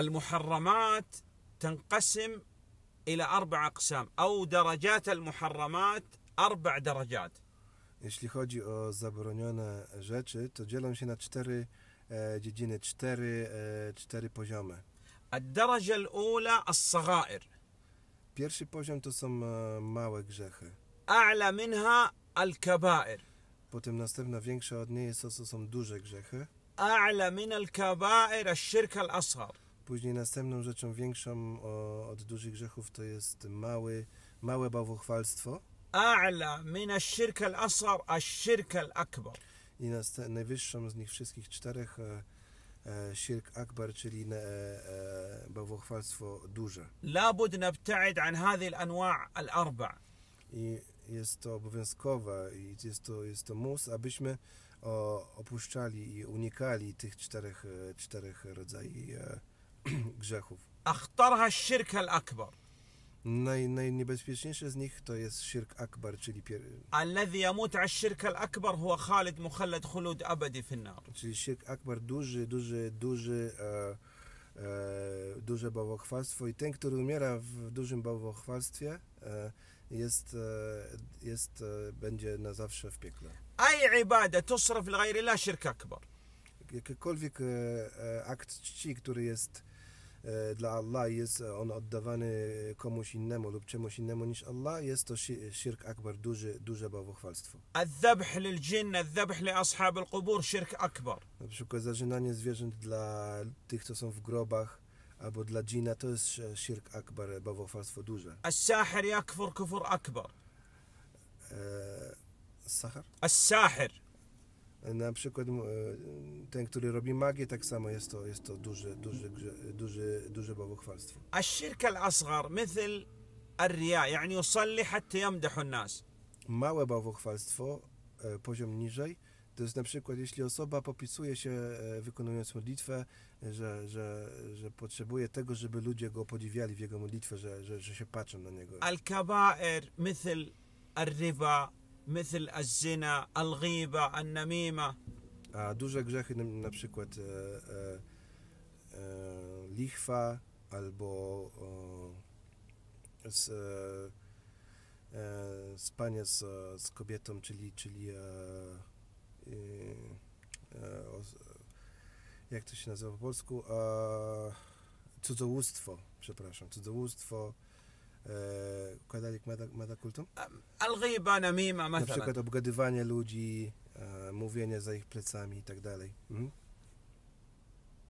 المحرمات تنقسم إلى أربع أقسام أو درجات المحرمات أربع درجات Jeśli chodzi o zabronione rzeczy, to dzielą się na cztery e, dziedziny, cztery, e, cztery poziomy. Pierwszy poziom to są e, małe grzechy. Potem następna większa od niej jest to, co są duże grzechy. Później następną rzeczą większą o, od dużych grzechów to jest mały, małe bałwochwalstwo. أعلى من الشرك الأصغر الشرك akbar. I najwyższą z nich wszystkich czterech e, e, Shirk Akbar, czyli e, e, bałwochwalstwo duże. an نبتعد عن هذه al الأربع I jest to obowiązkowe jest to, jest to mus, abyśmy opuszczali i unikali tych czterech, e, czterech rodzajów e, grzechów. Akhtarha shirk al-akbar. Naj, najniebezpieczniejszy z nich to jest shirk akbar, czyli pier... الذي يموت على الشرك الأكبر هو خالد مخلد خلود أبدي في النار. Czyli shirk akbar, duży, duży, duży... E, e, duże bałwochwalstwo i ten, który umiera w dużym bałwochwalstwie e, jest, jest, będzie na zawsze w piekle. Aj عبادة تصرف لغير الله شرك أكبر. Jakikolwiek akt czci, który jest dla Allah jest, on oddawany komuś innemu lub czemuś innemu niż Allah, jest to shirk akbar, duże, duże bałwochwalstwo. الذبح للجن, الذبح لأصحاب القبور, shirk akbar. Na przykład zażynanie zwierząt dla tych, co są w grobach, albo dla dżina, to jest shirk akbar, bałwochwalstwo duże. الساحر يكفر كفر akbar. الساحر؟ الساحر na przykład e, ten, który robi magię, tak samo jest to, jest to duże, duży, duży, duże bałwochwalstwo. الشرك الأصغر al الرياء يعني يصلي حتى يمدح nas. Małe bałwochwalstwo, e, poziom niżej, to jest na przykład, jeśli osoba popisuje się e, wykonując modlitwę, że, że, że potrzebuje tego, żeby ludzie go podziwiali w jego modlitwę, że, że, że się patrzą na niego. Al-kabair, al-riba. مثل الزنا الغيبة النميمة A duże grzechy, na przykład e, e, e, lichwa albo e, z, spanie z, z kobietą, czyli, czyli e, e, o, jak to się nazywa po polsku? E, cudzołóstwo, przepraszam, cudzołóstwo. وكذلك ماذا ماذا قلتم؟ الغيبة نميمة مثلا na przykład obgadywanie ludzi, e, mówienie za ich plecami i tak dalej. Mhm.